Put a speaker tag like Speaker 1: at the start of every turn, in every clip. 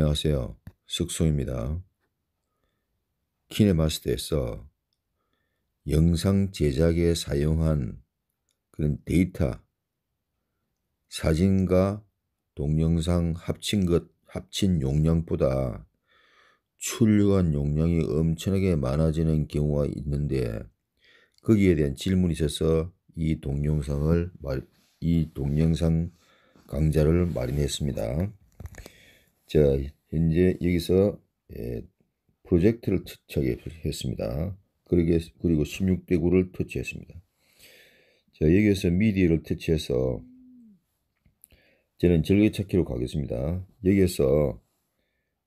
Speaker 1: 안녕하세요. 숙소입니다. 키네마스터에서 영상 제작에 사용한 그런 데이터, 사진과 동영상 합친 것, 합친 용량보다 출력한 용량이 엄청나게 많아지는 경우가 있는데 거기에 대한 질문이 있어서 이 동영상을 이 동영상 강좌를 마련했습니다. 자, 이제 여기서 예, 프로젝트를 터치했습니다. 그리고 16대 9를 터치했습니다. 자, 여기에서 미디를 어 터치해서 저는 절개 찾기로 가겠습니다. 여기에서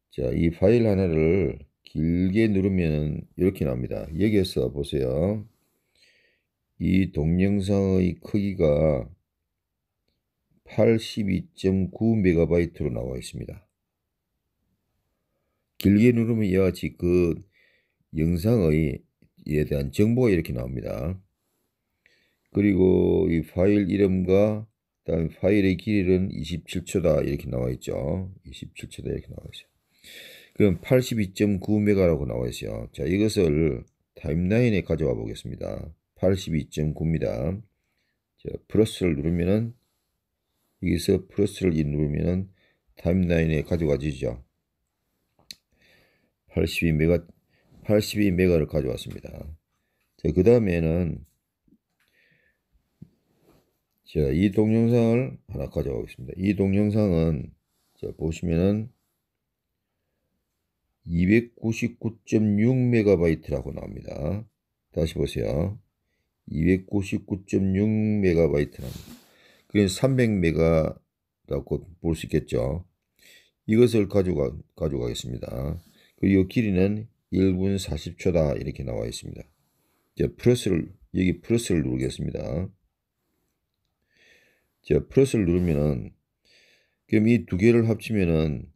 Speaker 1: 자, 이 파일 하나를 길게 누르면 이렇게 나옵니다. 여기에서 보세요. 이 동영상의 크기가 82.9MB로 나와 있습니다. 길게 누르면 이와 같이 그영상에 대한 정보가 이렇게 나옵니다. 그리고 이 파일 이름과 그다음 파일의 길이는 27초다 이렇게 나와 있죠. 27초다 이렇게 나와 있어요. 그럼 82.9메가라고 나와 있어요. 자 이것을 타임라인에 가져와 보겠습니다. 82.9입니다. 자 플러스를 누르면은 여기서 플러스를 누르면은 타임라인에 가져가지죠. 82메가 82메가를 가져왔습니다. 자, 그 다음에는 자, 이 동영상을 하나 가져가겠습니다. 이 동영상은 자, 보시면은 299.6MB라고 나옵니다. 다시 보세요. 299.6MB랍니다. 그게 300MB라고 볼 수 있겠죠. 이것을 가져가, 가져가겠습니다. 그리고 길이는 1분 40초다 이렇게 나와 있습니다. 이제 플러스를 여기 플러스를 누르겠습니다. 자, 플러스를 누르면은 그럼 이 두 개를 합치면은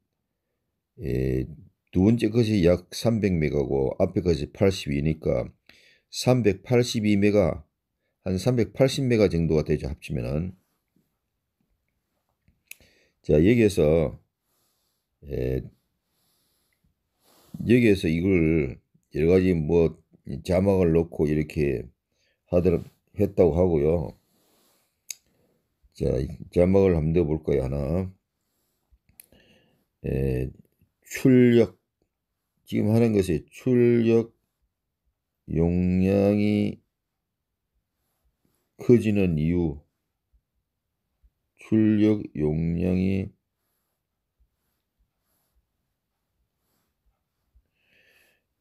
Speaker 1: 예, 두 번째 것이 약 300메가고 앞에 것이 82니까 382메가 한 380메가 정도가 되죠 합치면은 자 여기에서 예, 여기에서 이걸 여러 가지 뭐 자막을 넣고 이렇게 하더라 했다고 하고요. 자, 자막을 한번 넣어볼 까요 하나. 에, 출력. 지금 하는 것이 출력 용량이 커지는 이유. 출력 용량이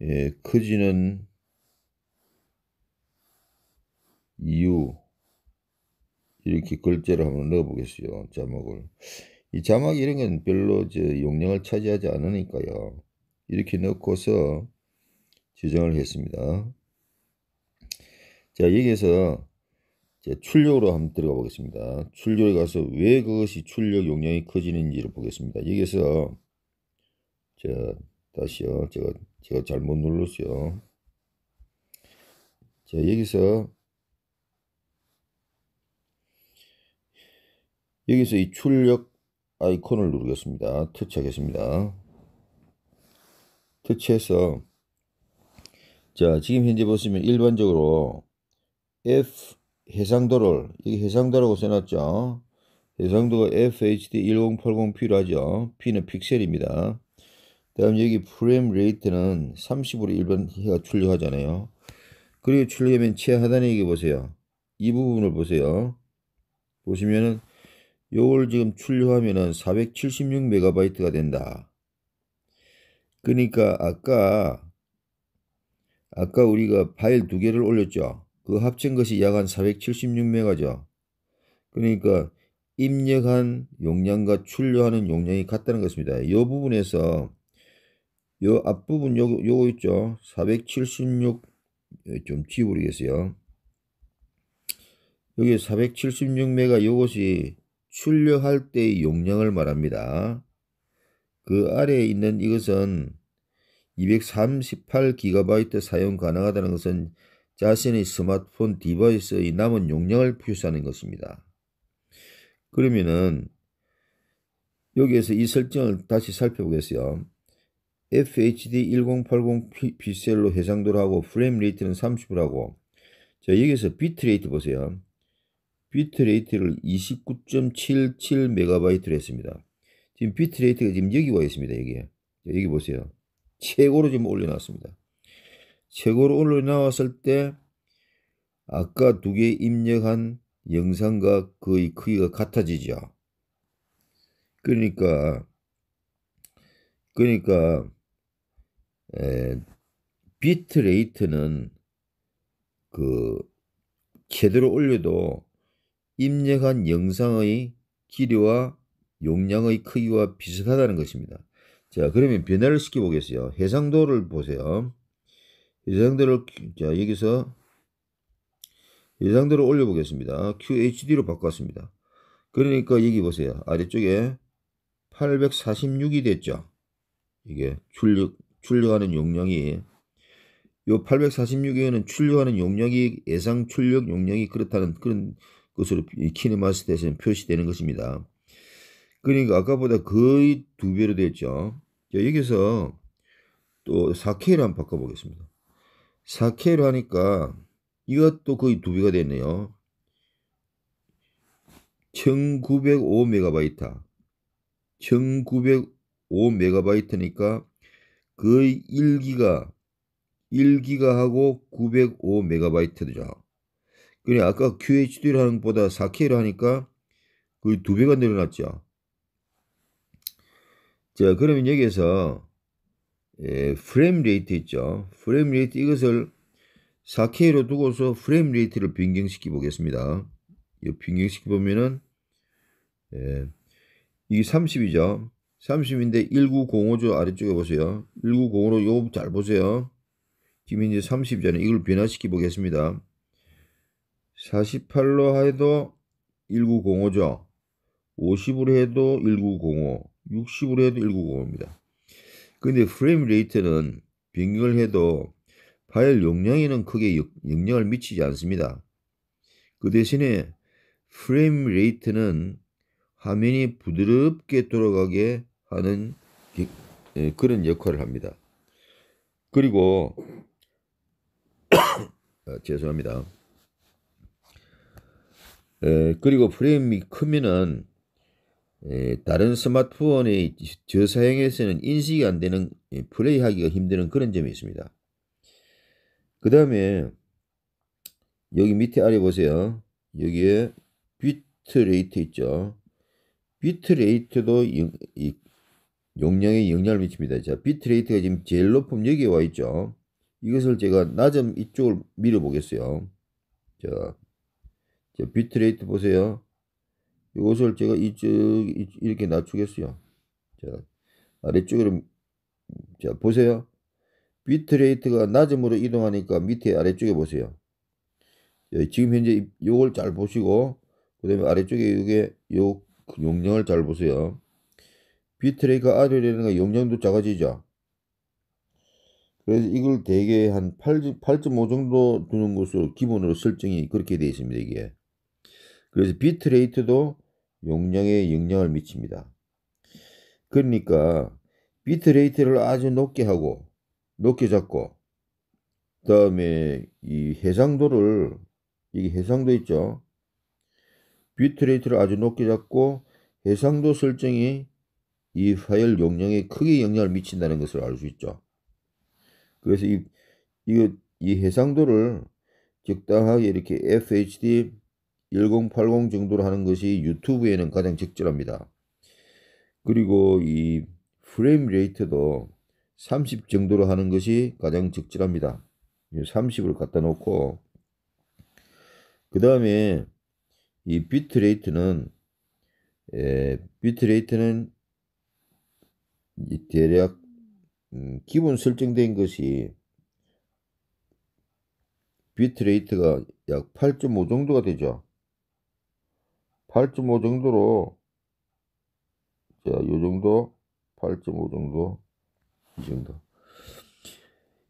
Speaker 1: 예, 커지는 이유 이렇게 글자를 한번 넣어보겠어요. 자막을. 이 자막 이런 건 별로 저 용량을 차지하지 않으니까요. 이렇게 넣고서 지정을 했습니다. 자, 여기에서 출력으로 한번 들어가 보겠습니다. 출력에 가서 왜 그것이 출력 용량이 커지는지를 보겠습니다. 여기서 에 자, 다시요. 제가 제가 잘못 눌렀어요. 자, 여기서 여기서 이 출력 아이콘을 누르겠습니다. 터치하겠습니다. 터치해서 자, 지금 현재 보시면 일반적으로 F 해상도를 여기 해상도라고 써놨죠. 해상도가 FHD 1080p로 하죠. P는 픽셀입니다. 다음 여기 프레임 레이트는 30으로 일반 해가 출력하잖아요. 그리고 출력하면 최하단에 여기 보세요. 이 부분을 보세요. 보시면은 요걸 지금 출력하면은 4 7 6 m b 가 된다. 그러니까 아까 아까 우리가 파일 두 개를 올렸죠. 그 합친 것이 약한4 7 6 m b 죠 그러니까 입력한 용량과 출력하는 용량이 같다는 것입니다. 이 부분에서 요 앞부분 요거, 요거 있죠. 476좀 예, 지워버리겠어요. 여기 476메가 요것이 출력할 때의 용량을 말합니다. 그 아래에 있는 이것은 238GB 사용 가능하다는 것은 자신의 스마트폰 디바이스의 남은 용량을 표시하는 것입니다. 그러면은 여기에서 이 설정을 다시 살펴보겠어요. FHD 1080 p i l 로 해상도를 하고 프레임 레이트는 30을 하고 자 여기서 비트 레이트 보세요. 비트 레이트를 29.77 m b 바로 했습니다. 지금 비트 레이트가 지금 여기 와 있습니다. 여기 여기 보세요. 최고로 지금 올려놨습니다. 최고로 올려나왔을 때 아까 두 개 입력한 영상과 거의 크기가 같아지죠. 그러니까 그러니까 에, 비트 레이트는 그 제대로 올려도 입력한 영상의 길이와 용량의 크기와 비슷하다는 것입니다. 자 그러면 변화를 시켜보겠어요. 해상도를 보세요. 해상도를 자 여기서 해상도를 올려보겠습니다. QHD로 바꿨습니다. 그러니까 여기 보세요. 아래쪽에 846이 됐죠. 이게 출력 출력하는 용량이 요 846에는 출력하는 용량이 예상 출력 용량이 그렇다는 그런 것으로 키네마스터에서는 표시되는 것입니다. 그러니까 아까보다 거의 두 배로 됐죠. 자, 여기서 또 4K로 한번 바꿔보겠습니다. 4K로 하니까 이것도 거의 두 배가 됐네요. 1905 메가바이트 1905 메가바이트니까 그의 1기가 1기가하고 905메가바이트죠. 그래 아까 QHD를 하는 것보다 4K를 하니까 거의 그 두 배가 늘어났죠. 자, 그러면 여기에서 예, 프레임 레이트 있죠. 프레임 레이트 이것을 4K로 두고서 프레임 레이트를 변경시켜 보겠습니다. 변경시켜 보면은 예, 이게 30이죠. 30인데 1905조 아래쪽에 보세요. 1905로 요거 잘 보세요. 김인지 30이잖아요. 이걸 변화시키 보겠습니다. 48로 해도 1905죠. 50으로 해도 1905, 60으로 해도 1905입니다. 근데 프레임 레이트는 변경을 해도 파일 용량에는 크게 영향을 미치지 않습니다. 그 대신에 프레임 레이트는 화면이 부드럽게 돌아가게 하는 예, 그런 역할을 합니다. 그리고 아, 죄송합니다. 에, 예, 그리고 프레임이 크면은 에, 예, 다른 스마트폰의 저사양에서는 인식이 안 되는 에, 플레이하기가 힘드는 그런 점이 있습니다. 그 다음에 여기 밑에 아래 보세요. 여기에 비트 레이트 있죠. 비트 레이트도 이, 이 용량에 영향을 미칩니다. 자, 비트레이트가 지금 제일 높은 여기에 와 있죠. 이것을 제가 낮음 이쪽을 밀어 보겠어요. 자, 자, 비트레이트 보세요. 이것을 제가 이쪽 이렇게 낮추겠어요. 자, 아래쪽으로 자, 보세요. 비트레이트가 낮음으로 이동하니까 밑에 아래쪽에 보세요. 자, 예, 지금 현재 요걸 잘 보시고 그다음에 아래쪽에 요게 요 용량을 잘 보세요. 비트레이가 아래라는 용량도 작아지죠. 그래서 이걸 대개 한 8.5 정도 두는 것으로 기본으로 설정이 그렇게 되어 있습니다. 이게. 그래서 비트레이트도 용량에 영향을 미칩니다. 그러니까 비트레이트를 아주 높게 하고 높게 잡고 그 다음에 이 해상도를 이게 해상도 있죠. 비트레이트를 아주 높게 잡고 해상도 설정이 이 파일 용량에 크게 영향을 미친다는 것을 알 수 있죠. 그래서 이, 이, 이 해상도를 적당하게 이렇게 FHD 1080 정도로 하는 것이 유튜브에는 가장 적절합니다. 그리고 이 프레임 레이트도 30 정도로 하는 것이 가장 적절합니다. 30을 갖다 놓고 그 다음에 이 비트 레이트는 비트 레이트는 대략 음, 기본 설정된 것이 비트레이트가 약 8.5 정도가 되죠. 8.5 정도로 자, 요 정도 8.5 정도 이 정도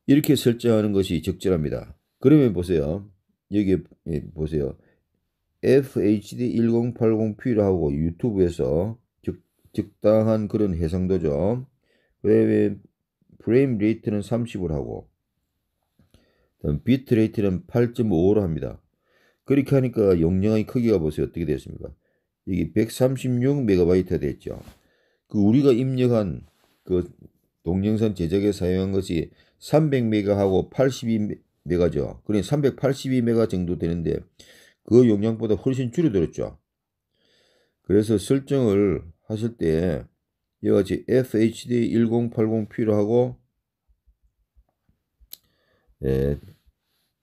Speaker 1: 이렇게 설정하는 것이 적절합니다. 그러면 보세요. 여기 예, 보세요. FHD 1080P라고 유튜브에서 적당한 그런 해상도죠. 왜 프레임 레이트는 3 0을 하고 음, 비트 레이트는 8.5로 합니다. 그렇게 하니까 용량의 크기가 보세요. 어떻게 되었습니까 이게 1 3 6메가바이트가 됐죠. 그 우리가 입력한 그 동영상 제작에 사용한 것이 300메가하고 82메가죠. 그러니 382메가 정도 되는데 그 용량보다 훨씬 줄어들었죠. 그래서 설정을 하실 때 이와 같이 f h d 1 0 8 0필요 하고 예,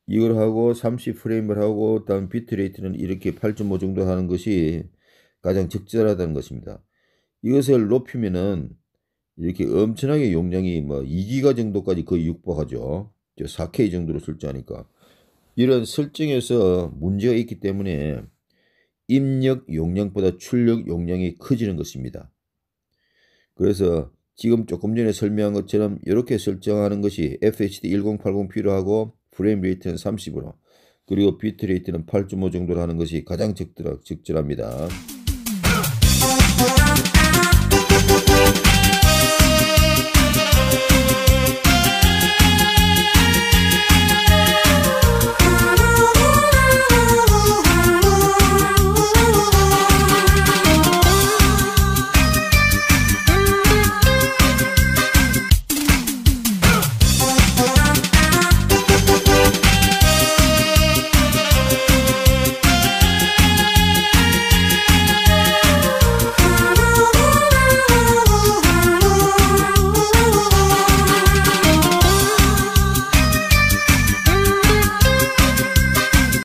Speaker 1: 이걸 하고 30프레임을 하고 다음 비트레이트는 이렇게 8.5 정도 하는 것이 가장 적절하다는 것입니다. 이것을 높이면은 이렇게 엄청나게 용량이 뭐 2기가 정도까지 거의 육박하죠. 4K 정도로 설정하니까 이런 설정에서 문제가 있기 때문에 입력 용량보다 출력 용량이 커지는 것입니다. 그래서 지금 조금 전에 설명한 것처럼 이렇게 설정하는 것이 FHD 1080 필요하고 프레임 레이트는 30으로 그리고 비트 레이트는 8.5 정도로 하는 것이 가장 적절합니다.